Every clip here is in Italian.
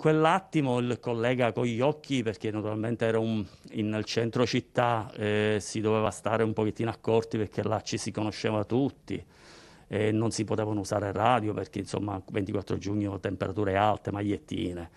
in quell'attimo il collega con gli occhi, perché naturalmente era un, in centro città, eh, si doveva stare un pochettino accorti perché là ci si conosceva tutti. Eh, non si potevano usare radio perché insomma 24 giugno temperature alte, magliettine.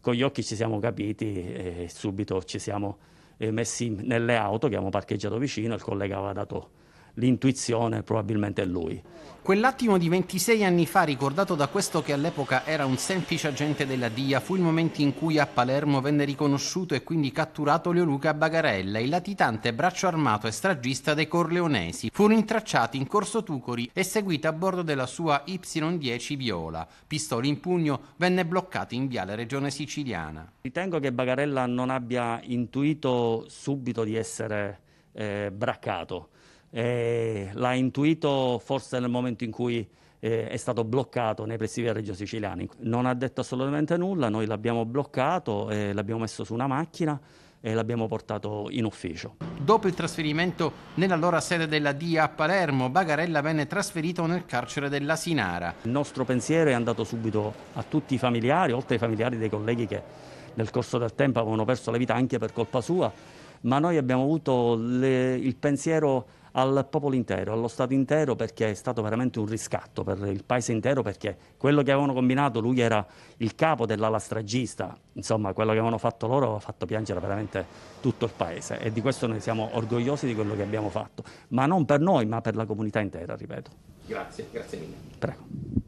Con gli occhi ci siamo capiti e subito ci siamo eh, messi nelle auto che abbiamo parcheggiato vicino, il collega aveva dato l'intuizione probabilmente è lui. Quell'attimo di 26 anni fa, ricordato da questo che all'epoca era un semplice agente della DIA, fu il momento in cui a Palermo venne riconosciuto e quindi catturato Leoluca Bagarella, il latitante braccio armato e stragista dei Corleonesi. Fu rintracciato in Corso Tucori e seguito a bordo della sua Y10 Viola. Pistola in pugno, venne bloccato in viale Regione Siciliana. Ritengo che Bagarella non abbia intuito subito di essere eh, braccato eh, l'ha intuito forse nel momento in cui eh, è stato bloccato nei pressi del Reggio Siciliani. Non ha detto assolutamente nulla, noi l'abbiamo bloccato, eh, l'abbiamo messo su una macchina e l'abbiamo portato in ufficio. Dopo il trasferimento nell'allora sede della DIA a Palermo, Bagarella venne trasferito nel carcere della Sinara. Il nostro pensiero è andato subito a tutti i familiari, oltre ai familiari dei colleghi che nel corso del tempo avevano perso la vita anche per colpa sua, ma noi abbiamo avuto le, il pensiero al popolo intero, allo Stato intero, perché è stato veramente un riscatto per il paese intero, perché quello che avevano combinato, lui era il capo dell'ala stragista, insomma quello che avevano fatto loro ha fatto piangere veramente tutto il paese e di questo noi siamo orgogliosi di quello che abbiamo fatto, ma non per noi, ma per la comunità intera, ripeto. Grazie, grazie mille. Prego.